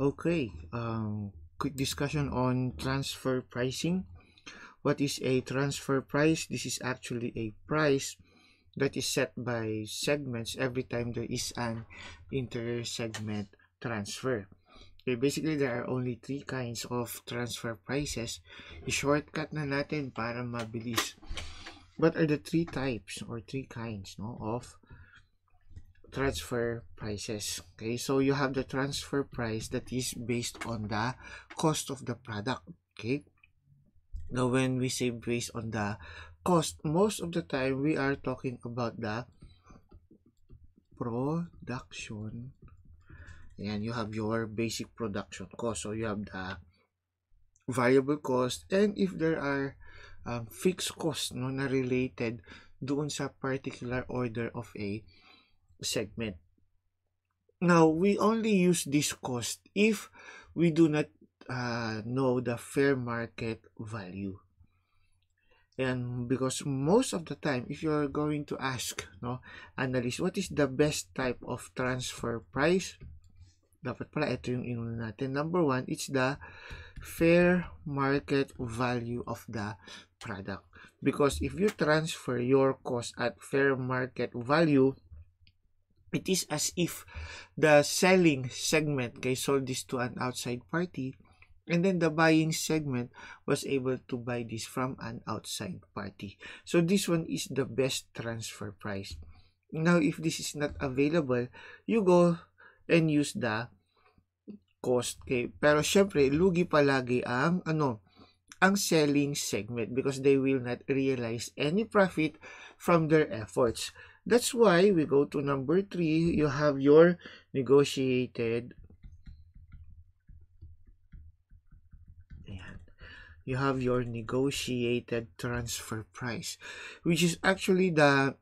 Okay, um, quick discussion on transfer pricing. What is a transfer price? This is actually a price that is set by segments every time there is an inter-segment transfer. Okay, basically, there are only three kinds of transfer prices. I-shortcut na natin para mabilis. What are the three types or three kinds no, of transfer prices okay so you have the transfer price that is based on the cost of the product okay now when we say based on the cost most of the time we are talking about the production and you have your basic production cost so you have the variable cost and if there are um, fixed costs no, na related doon sa particular order of a segment. Now, we only use this cost if we do not uh, know the fair market value. And because most of the time, if you're going to ask no analyst, what is the best type of transfer price? Dapat pala ito yung inuna natin. Number one, it's the fair market value of the product. Because if you transfer your cost at fair market value, it is as if the selling segment guys sold this to an outside party and then the buying segment was able to buy this from an outside party so this one is the best transfer price now if this is not available you go and use the cost okay pero syempre lugi palagi ang ano ang selling segment because they will not realize any profit from their efforts That's why we go to number 3, you have your negotiated you have your negotiated transfer price, which is actually the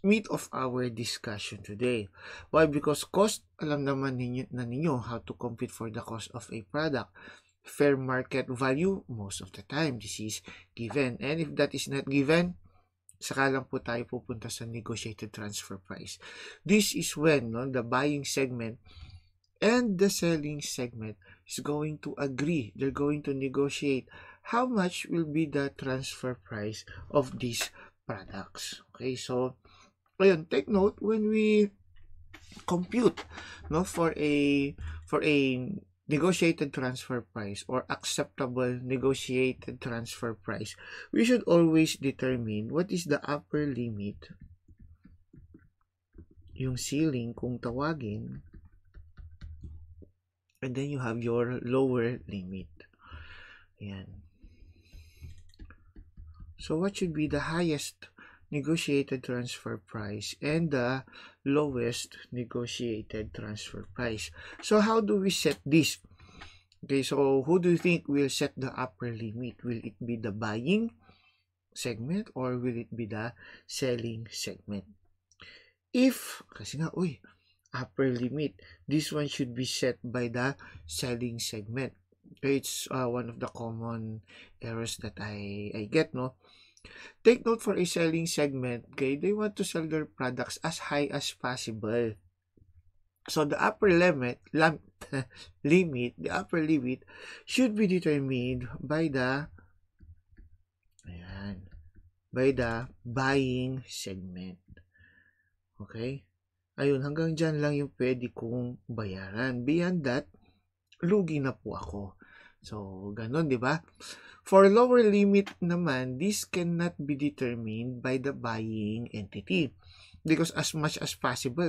meat of our discussion today. Why? Because cost, alam naman ninyo, na ninyo how to compete for the cost of a product. Fair market value, most of the time, this is given. And if that is not given, saka lang po tayo pupunta sa negotiated transfer price. This is when no, the buying segment and the selling segment is going to agree. They're going to negotiate how much will be the transfer price of these products. Okay, so, ayun, take note when we compute no for a for a negotiated transfer price or acceptable negotiated transfer price, we should always determine what is the upper limit, yung ceiling kung tawagin, and then you have your lower limit. Ayan. So what should be the highest negotiated transfer price and the lowest negotiated transfer price. So how do we set this? Okay, so who do you think will set the upper limit? Will it be the buying segment or will it be the selling segment? If, kasi nga, uy, upper limit, this one should be set by the selling segment. Okay, it's uh, one of the common errors that I, I get, no? Take note for a selling segment, okay? They want to sell their products as high as possible. So the upper limit, lam, limit, the upper limit should be determined by the ayan, by the buying segment. Okay? Ayun, hanggang dyan lang yung pwede kong bayaran. Beyond that, lugi na po ako. So, ganun, di ba? For lower limit naman, this cannot be determined by the buying entity. Because as much as possible,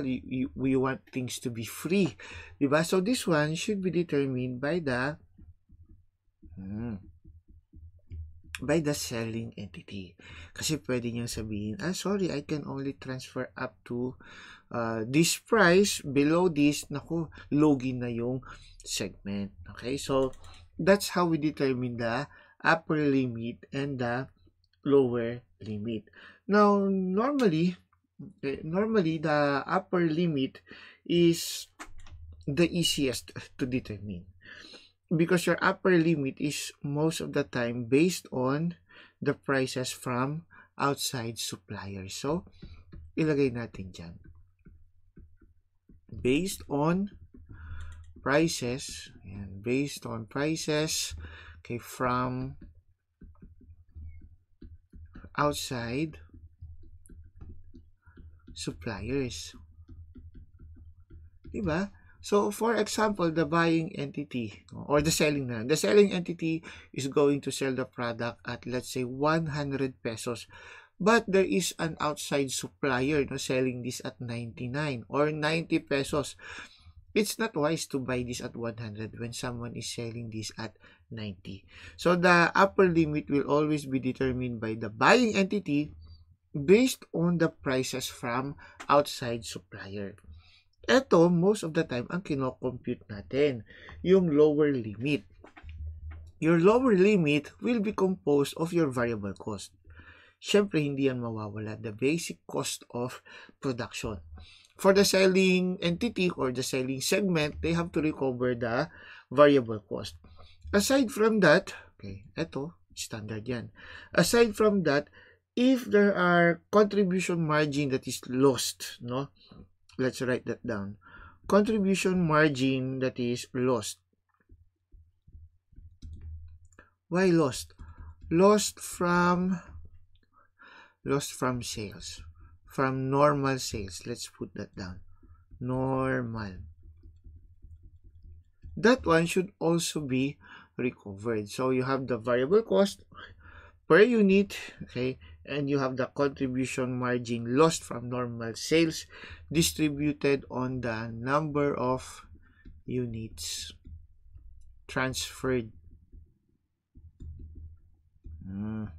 we want things to be free. di ba? So, this one should be determined by the hmm, by the selling entity. Kasi pwede niyang sabihin, ah, sorry, I can only transfer up to uh, this price. Below this, naku, logi na yung segment. Okay? So, That's how we determine the upper limit and the lower limit. Now, normally, okay, eh, normally the upper limit is the easiest to determine because your upper limit is most of the time based on the prices from outside suppliers. So, ilagay natin dyan. Based on prices and based on prices okay from outside suppliers diba so for example the buying entity or the selling na the selling entity is going to sell the product at let's say 100 pesos but there is an outside supplier no selling this at 99 or 90 pesos it's not wise to buy this at 100 when someone is selling this at 90. So the upper limit will always be determined by the buying entity based on the prices from outside supplier. Ito, most of the time, ang kinocompute natin, yung lower limit. Your lower limit will be composed of your variable cost. Siyempre, hindi yan mawawala. The basic cost of production. for the selling entity or the selling segment, they have to recover the variable cost. Aside from that, okay, ito, standard yan. Aside from that, if there are contribution margin that is lost, no? Let's write that down. Contribution margin that is lost. Why lost? Lost from lost from sales from normal sales. Let's put that down. Normal. That one should also be recovered. So you have the variable cost per unit, okay, and you have the contribution margin lost from normal sales distributed on the number of units transferred. Mm.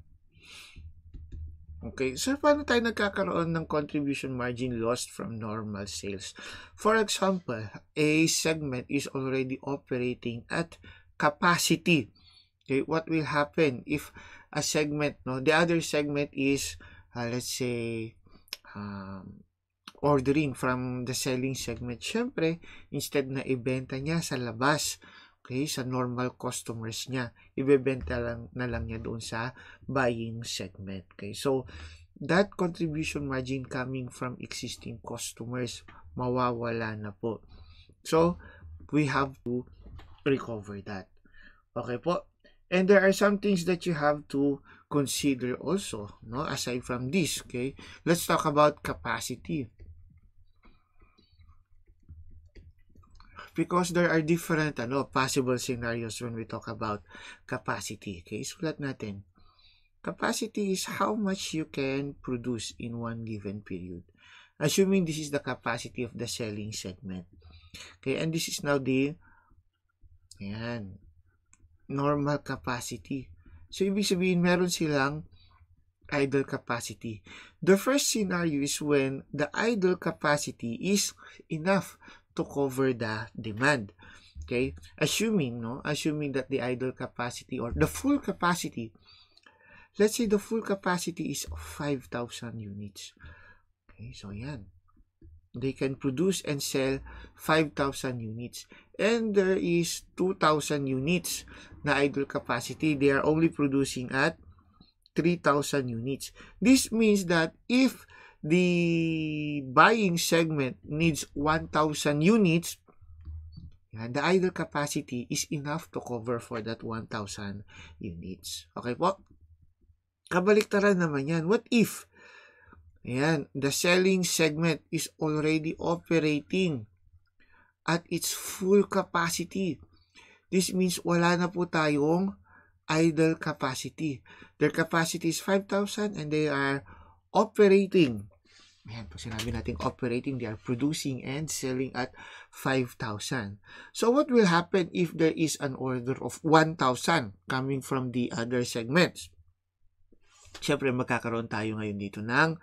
Okay, so paano tayo nagkakaroon ng contribution margin lost from normal sales? For example, a segment is already operating at capacity. Okay, what will happen if a segment, no, the other segment is, uh, let's say, um, ordering from the selling segment. Siyempre, instead na ibenta niya sa labas, okay, sa normal customers niya. Ibebenta lang, na lang niya doon sa buying segment. Okay, so that contribution margin coming from existing customers, mawawala na po. So, we have to recover that. Okay po. And there are some things that you have to consider also, no? Aside from this, okay? Let's talk about capacity. because there are different ano, possible scenarios when we talk about capacity. Okay, isulat natin. Capacity is how much you can produce in one given period. Assuming this is the capacity of the selling segment. Okay, and this is now the ayan, normal capacity. So, ibig sabihin, meron silang idle capacity. The first scenario is when the idle capacity is enough to cover the demand. Okay? Assuming, no? Assuming that the idle capacity or the full capacity, let's say the full capacity is 5,000 units. Okay? So, yan. They can produce and sell 5,000 units. And there is 2,000 units na idle capacity. They are only producing at 3,000 units. This means that if the buying segment needs 1,000 units, yan, the idle capacity is enough to cover for that 1,000 units. Okay po? Kabaliktaran naman yan. What if, yan, the selling segment is already operating at its full capacity. This means wala na po tayong idle capacity. Their capacity is 5,000 and they are operating Ayan, pag sinabi natin operating, they are producing and selling at 5,000. So what will happen if there is an order of 1,000 coming from the other segments? Siyempre, magkakaroon tayo ngayon dito ng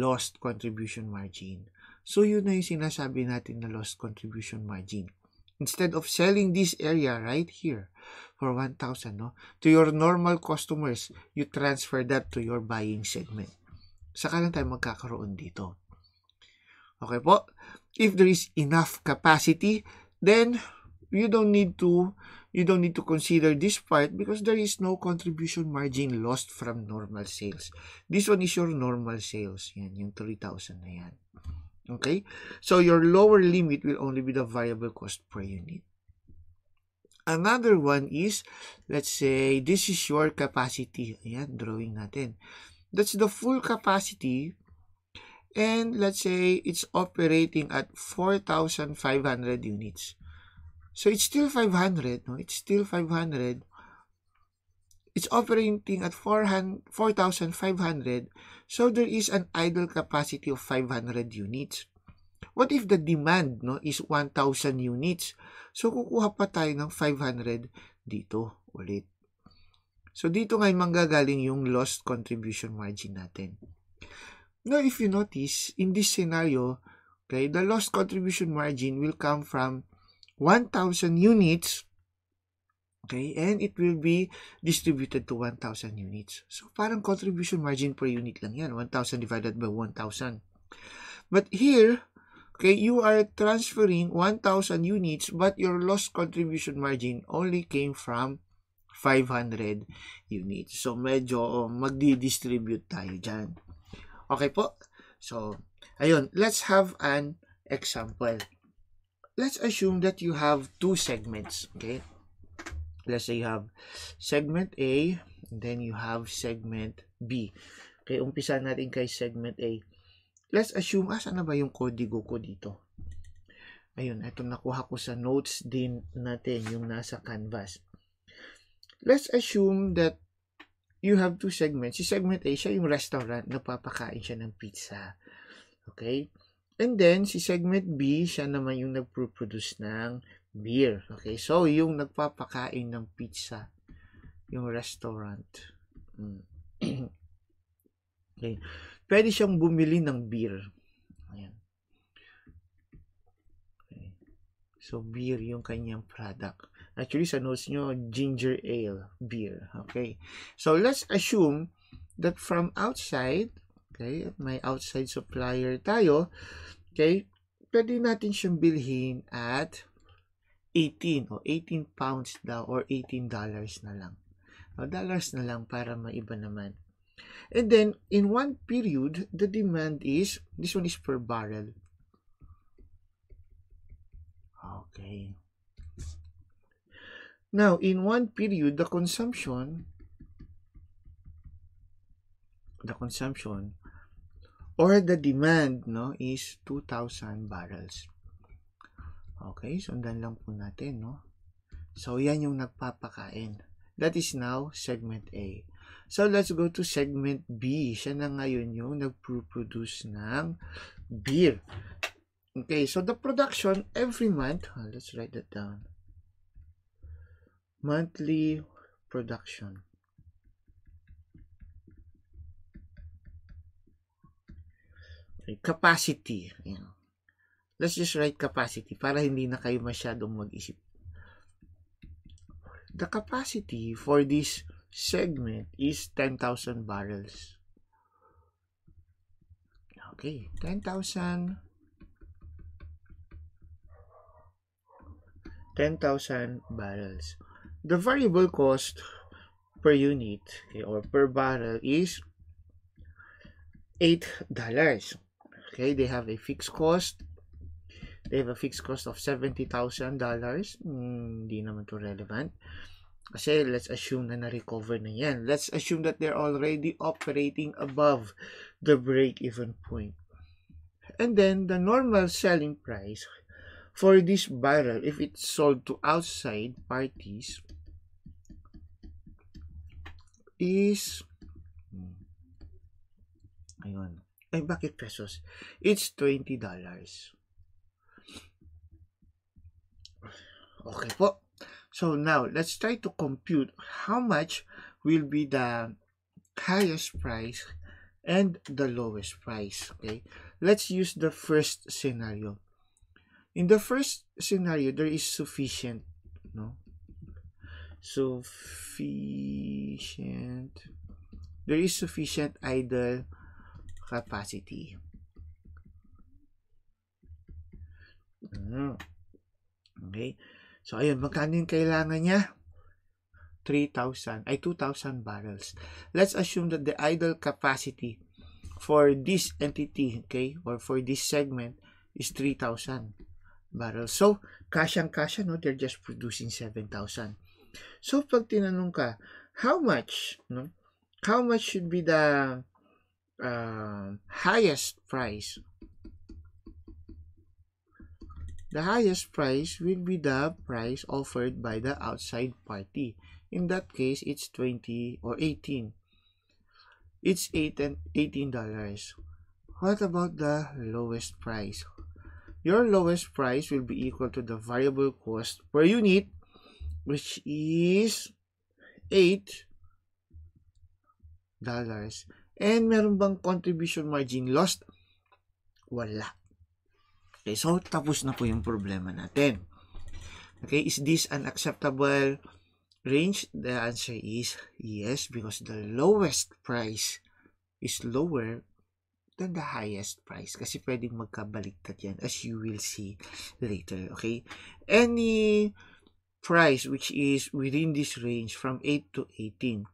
lost contribution margin. So yun na yung sinasabi natin na lost contribution margin. Instead of selling this area right here for 1,000 no, to your normal customers, you transfer that to your buying segment saka lang tayo magkakaroon dito. Okay po? If there is enough capacity, then you don't need to you don't need to consider this part because there is no contribution margin lost from normal sales. This one is your normal sales. Yan, yung 3,000 na yan. Okay? So, your lower limit will only be the variable cost per unit. Another one is, let's say, this is your capacity. Ayan, drawing natin. That's the full capacity and let's say it's operating at 4,500 units. So it's still 500, no? It's still 500. It's operating at 4,500. So there is an idle capacity of 500 units. What if the demand no is 1,000 units? So kukuha pa tayo ng 500 dito ulit. So, dito ngayon manggagaling yung lost contribution margin natin. Now, if you notice, in this scenario, okay, the lost contribution margin will come from 1,000 units, okay, and it will be distributed to 1,000 units. So, parang contribution margin per unit lang yan, 1,000 divided by 1,000. But here, okay, you are transferring 1,000 units, but your lost contribution margin only came from 500 units. So, medyo oh, magdi-distribute tayo dyan. Okay po? So, ayun. Let's have an example. Let's assume that you have two segments. Okay? Let's say you have segment A, then you have segment B. Okay, umpisa natin kay segment A. Let's assume, ah, sana ba yung kodigo ko dito? Ayun, ito nakuha ko sa notes din natin yung nasa canvas let's assume that you have two segments. Si segment A, siya yung restaurant, nagpapakain siya ng pizza. Okay? And then, si segment B, siya naman yung nagproproduce ng beer. Okay? So, yung nagpapakain ng pizza, yung restaurant. Mm. okay. Pwede siyang bumili ng beer. Ayan. Okay. So, beer yung kanyang product. Actually, sa notes nyo, ginger ale beer. Okay. So, let's assume that from outside, okay, may outside supplier tayo, okay, pwede natin siyang bilhin at 18 o 18 pounds daw or 18 dollars na lang. O dollars na lang para maiba naman. And then, in one period, the demand is, this one is per barrel. Okay. Now, in one period, the consumption the consumption or the demand no is 2,000 barrels. Okay, sundan lang po natin, no? So, yan yung nagpapakain. That is now segment A. So, let's go to segment B. Siya na ngayon yung nagproduce ng beer. Okay, so the production every month, let's write that down monthly production. Okay, capacity. Ayan. Let's just write capacity para hindi na kayo masyadong mag-isip. The capacity for this segment is 10,000 barrels. Okay, 10,000 10,000 barrels. the variable cost per unit okay, eh, or per barrel is eight dollars okay they have a fixed cost they have a fixed cost of $70,000 mm, hindi naman to relevant kasi let's assume na na-recover na yan let's assume that they're already operating above the break-even point and then the normal selling price for this barrel if it's sold to outside parties is hmm. ayun ay bakit pesos it's 20 dollars okay po so now let's try to compute how much will be the highest price and the lowest price okay let's use the first scenario in the first scenario there is sufficient no sufficient there is sufficient idle capacity ah, okay so ayun magkano yung kailangan niya 3,000 ay 2,000 barrels let's assume that the idle capacity for this entity okay or for this segment is 3,000 barrels so kasyang kasya no they're just producing 7,000 So pag tinanong ka, how much, no? How much should be the uh, highest price? The highest price will be the price offered by the outside party. In that case, it's 20 or 18. It's 8 and $18. What about the lowest price? Your lowest price will be equal to the variable cost per unit which is 8 dollars. And meron bang contribution margin lost? Wala. Okay, so tapos na po yung problema natin. Okay, is this an acceptable range? The answer is yes because the lowest price is lower than the highest price kasi pwedeng magkabaliktad yan as you will see later. Okay? Any price which is within this range from 8 to 18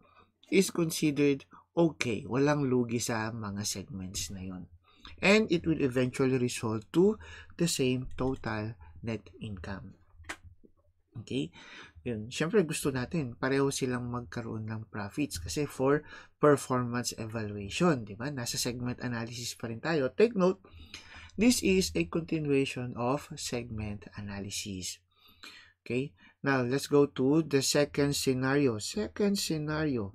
is considered okay, walang lugi sa mga segments na yon. And it will eventually result to the same total net income. Okay? Yun. Siyempre gusto natin pareho silang magkaroon ng profits kasi for performance evaluation, di ba? Nasa segment analysis pa rin tayo. Take note, this is a continuation of segment analysis. Okay, now let's go to the second scenario. Second scenario.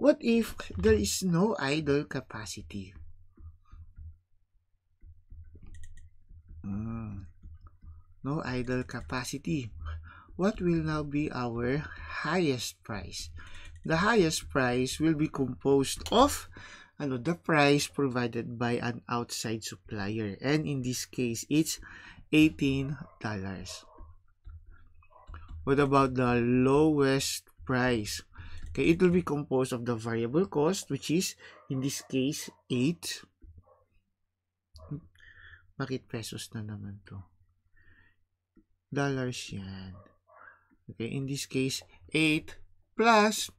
What if there is no idle capacity? Mm, no idle capacity. What will now be our highest price? The highest price will be composed of ano, the price provided by an outside supplier. And in this case, it's $18. What about the lowest price? Okay, it will be composed of the variable cost, which is, in this case, 8. Bakit pesos na naman to? Dollars yan. Okay, in this case, 8 plus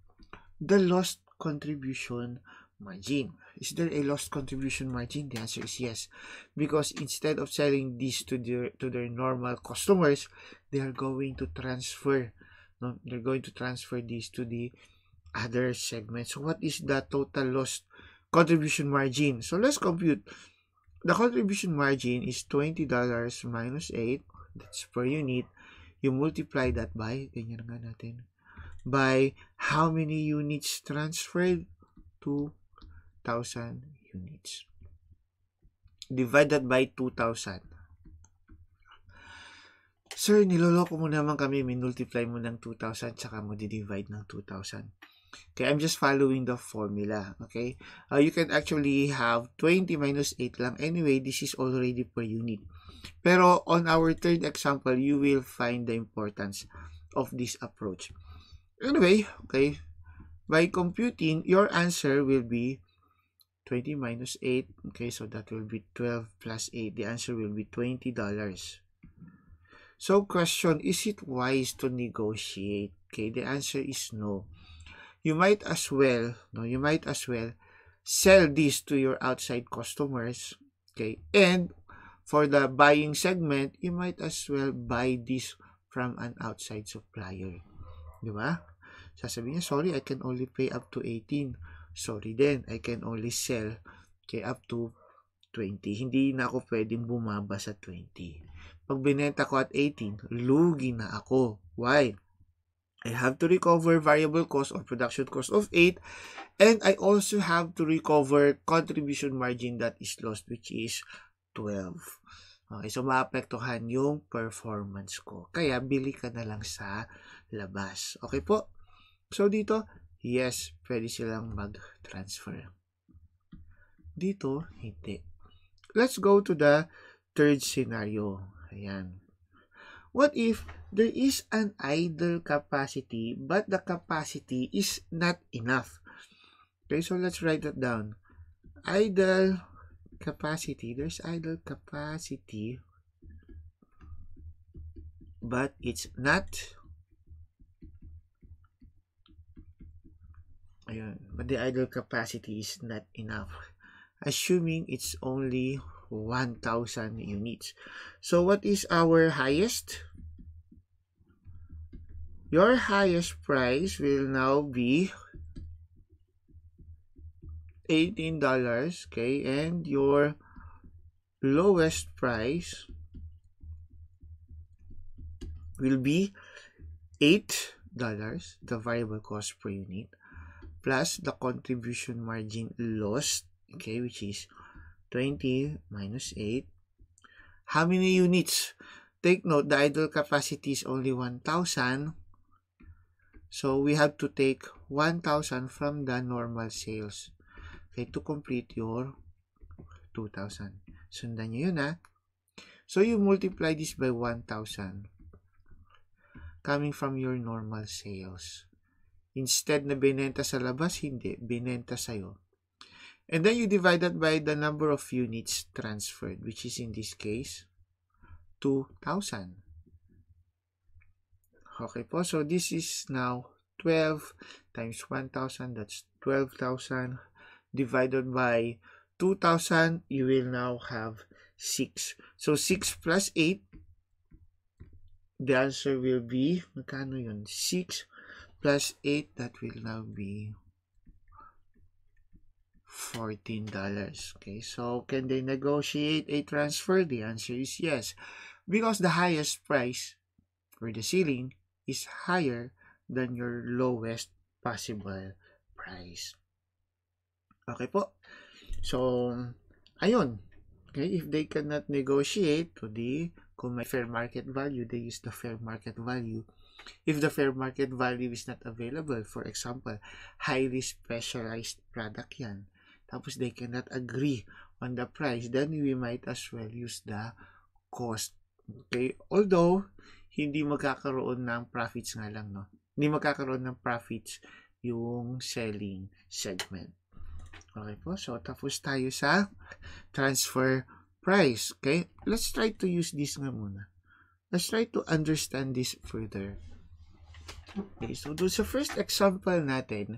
the lost contribution margin. Is there a lost contribution margin? The answer is yes, because instead of selling these to their to their normal customers, they are going to transfer. No, they're going to transfer these to the other segment. So what is the total lost contribution margin? So let's compute. The contribution margin is $20 minus 8. That's per unit. You multiply that by, ganyan nga natin, by how many units transferred? to. 1,000 units. Divided by 2,000. Sir, niloloko mo naman kami, minultiply mo ng 2,000 tsaka mo di-divide ng 2,000. Okay, I'm just following the formula, okay? Uh, you can actually have 20 minus 8 lang. Anyway, this is already per unit. Pero on our third example, you will find the importance of this approach. Anyway, okay, by computing, your answer will be 20 minus 8, okay, so that will be 12 plus 8. The answer will be $20. So, question, is it wise to negotiate? Okay, the answer is no. You might as well, no, you might as well sell this to your outside customers, okay, and for the buying segment, you might as well buy this from an outside supplier. Di ba? Sasabi niya, sorry, I can only pay up to 18 sorry then I can only sell kay up to 20. Hindi na ako pwedeng bumaba sa 20. Pag binenta ko at 18, lugi na ako. Why? I have to recover variable cost or production cost of 8 and I also have to recover contribution margin that is lost which is 12. Okay, so maapektuhan yung performance ko. Kaya bili ka na lang sa labas. Okay po? So dito, yes, pwede silang mag-transfer. Dito, hindi. Let's go to the third scenario. Ayan. What if there is an idle capacity but the capacity is not enough? Okay, so let's write that down. Idle capacity. There's idle capacity but it's not Ayun. But the idle capacity is not enough. Assuming it's only 1,000 units. So what is our highest? Your highest price will now be $18, okay? And your lowest price will be $8, the variable cost per unit. plus the contribution margin lost, okay, which is 20 minus 8. How many units? Take note, the idle capacity is only 1,000. So, we have to take 1,000 from the normal sales. Okay, to complete your 2,000. Sundan nyo yun, ha? Ah. So, you multiply this by 1,000 coming from your normal sales. Instead na binenta sa labas, hindi. Binenta sa'yo. And then you divide that by the number of units transferred, which is in this case, 2,000. Okay po, so this is now 12 times 1,000, that's 12,000 divided by 2,000, you will now have 6. So 6 plus 8, the answer will be, magkano yun? 6 plus 8 that will now be $14 okay so can they negotiate a transfer the answer is yes because the highest price for the ceiling is higher than your lowest possible price okay po so ayun okay if they cannot negotiate to the fair market value they use the fair market value if the fair market value is not available. For example, highly specialized product yan. Tapos they cannot agree on the price, then we might as well use the cost. Okay? Although, hindi magkakaroon ng profits nga lang, no? Hindi magkakaroon ng profits yung selling segment. Okay po? So, tapos tayo sa transfer price. Okay? Let's try to use this nga muna. Let's try to understand this further. Okay, so do sa first example natin,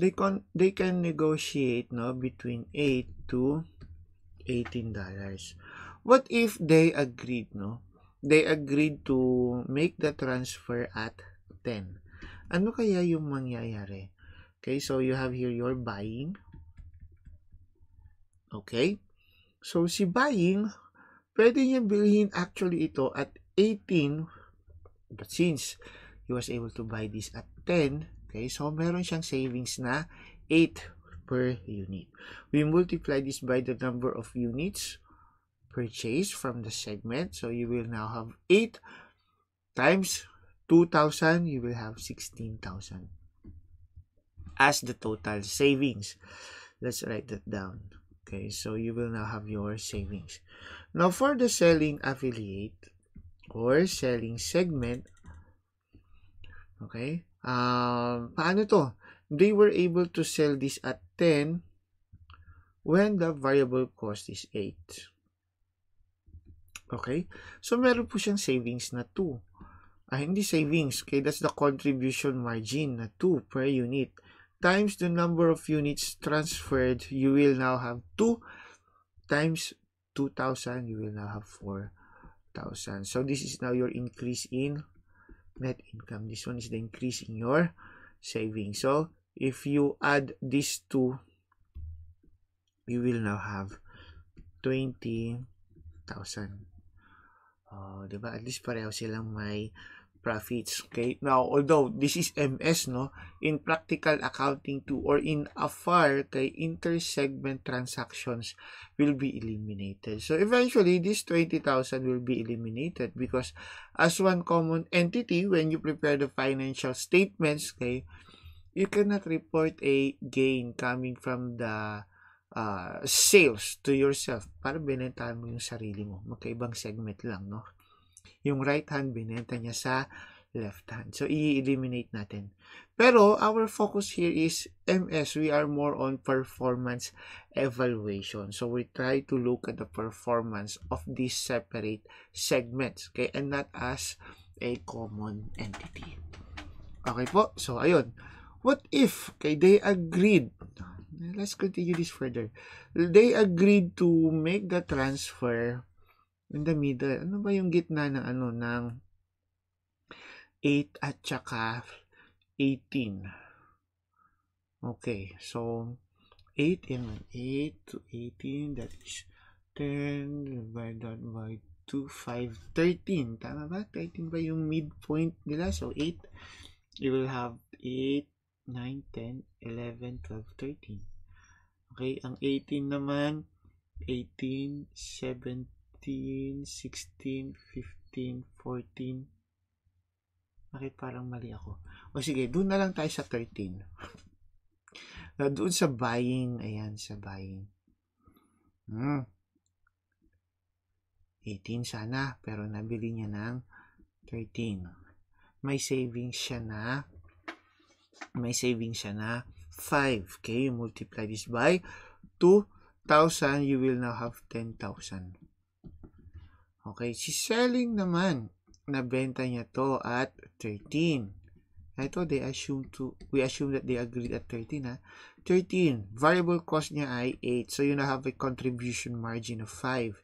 they can they can negotiate no between 8 to 18 dollars. What if they agreed no? They agreed to make the transfer at 10. Ano kaya yung mangyayari? Okay, so you have here your buying. Okay? So si buying, pwede niya bilhin actually ito at 18 but since he was able to buy this at 10. Okay, so meron siyang savings na 8 per unit. We multiply this by the number of units purchased from the segment. So you will now have 8 times 2,000, you will have 16,000 as the total savings. Let's write that down. Okay, so you will now have your savings. Now for the selling affiliate or selling segment, Okay? Um, paano to? They were able to sell this at 10 when the variable cost is 8. Okay? So, meron po siyang savings na 2. Ah, hindi savings. Okay, that's the contribution margin na 2 per unit times the number of units transferred, you will now have 2 times 2,000, you will now have 4,000. So, this is now your increase in net income. This one is the increase in your savings. So if you add these two, you will now have 20,000. Uh, diba? At least pareho silang may profits. Okay? Now, although this is MS, no, in practical accounting too or in AFAR, kay intersegment transactions will be eliminated. So, eventually, this 20,000 will be eliminated because as one common entity, when you prepare the financial statements, okay, you cannot report a gain coming from the uh, sales to yourself para binenta mo yung sarili mo. Magkaibang segment lang, no? yung right hand binenta niya sa left hand. So, i-eliminate natin. Pero, our focus here is MS. We are more on performance evaluation. So, we try to look at the performance of these separate segments. Okay? And not as a common entity. Okay po? So, ayun. What if, okay, they agreed, let's continue this further. They agreed to make the transfer in the middle, ano ba yung gitna ng ano, ng 8 at saka 18. Okay, so 8 and 8 to 18, that is 10 divided by 2, 5, 13. Tama ba? 13 ba yung midpoint nila? So 8, you will have 8, 9, 10, 11, 12, 13. Okay, ang 18 naman, 18, 17, 15, 16, 15, 14. Bakit parang mali ako? O sige, doon na lang tayo sa 13. na doon sa buying. Ayan, sa buying. Hmm. 18 sana, pero nabili niya ng 13. May savings siya na may savings siya na 5. Okay, multiply this by 2,000, you will now have 10,000. Okay, si selling naman, nabenta niya to at 13. Ito, they assume to, we assume that they agreed at 13 ha. 13, variable cost niya ay 8. So, you now have a contribution margin of 5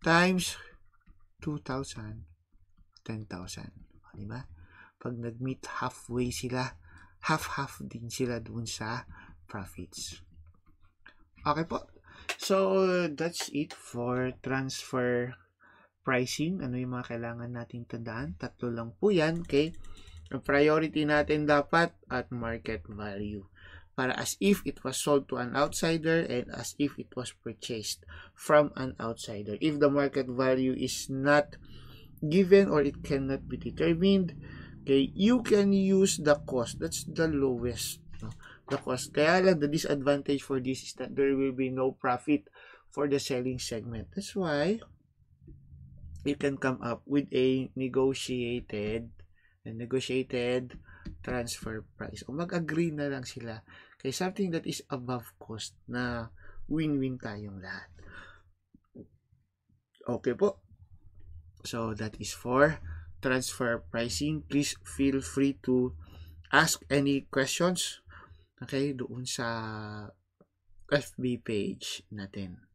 times 2,000, 10,000. O, diba? Pag nag-meet halfway sila, half-half din sila dun sa profits. Okay po. So, that's it for transfer pricing, ano yung mga kailangan nating tandaan. Tatlo lang po yan, okay? Ang priority natin dapat at market value para as if it was sold to an outsider and as if it was purchased from an outsider. If the market value is not given or it cannot be determined, okay, you can use the cost. That's the lowest. No? The cost. Kaya lang, the disadvantage for this is that there will be no profit for the selling segment. That's why, you can come up with a negotiated a negotiated transfer price. O mag-agree na lang sila kay something that is above cost na win-win tayong lahat. Okay po. So that is for transfer pricing. Please feel free to ask any questions okay doon sa FB page natin.